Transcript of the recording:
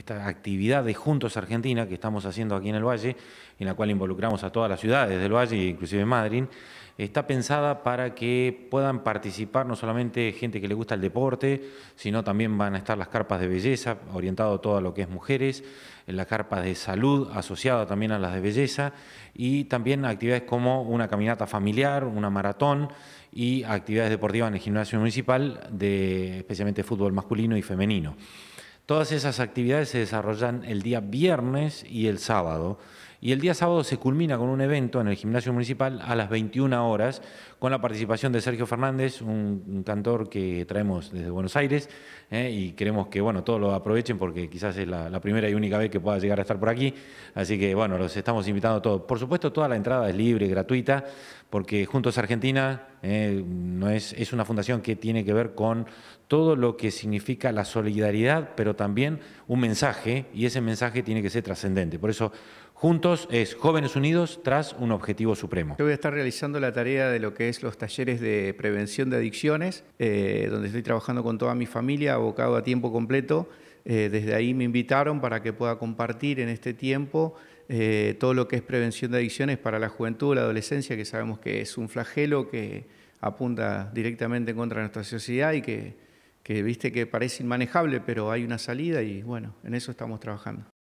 esta actividad de Juntos Argentina que estamos haciendo aquí en el Valle, en la cual involucramos a todas las ciudades del Valle, inclusive Madrid, está pensada para que puedan participar no solamente gente que le gusta el deporte, sino también van a estar las carpas de belleza, orientado todo a lo que es mujeres, las carpas de salud asociada también a las de belleza, y también actividades como una caminata familiar, una maratón y actividades deportivas en el gimnasio municipal, de, especialmente fútbol masculino y femenino. Todas esas actividades se desarrollan el día viernes y el sábado. Y el día sábado se culmina con un evento en el gimnasio municipal a las 21 horas, con la participación de Sergio Fernández, un, cantor que traemos desde Buenos Aires, eh, y queremos que bueno, todos lo aprovechen porque quizás es la, primera y única vez que pueda llegar a estar por aquí. Así que bueno, los estamos invitando a todos. Por supuesto, toda la entrada es libre, gratuita, porque Juntos Argentina eh, no es, es una fundación que tiene que ver con todo lo que significa la solidaridad, pero también un mensaje, y ese mensaje tiene que ser trascendente. Por eso, juntos es jóvenes unidos tras un objetivo supremo. Yo voy a estar realizando la tarea de lo que es los talleres de prevención de adicciones, eh, donde estoy trabajando con toda mi familia, abocado a tiempo completo. Eh, desde ahí me invitaron para que pueda compartir en este tiempo eh, todo lo que es prevención de adicciones para la juventud, la adolescencia, que sabemos que es un flagelo que apunta directamente contra nuestra sociedad y que viste que parece inmanejable, pero hay una salida y bueno, en eso estamos trabajando.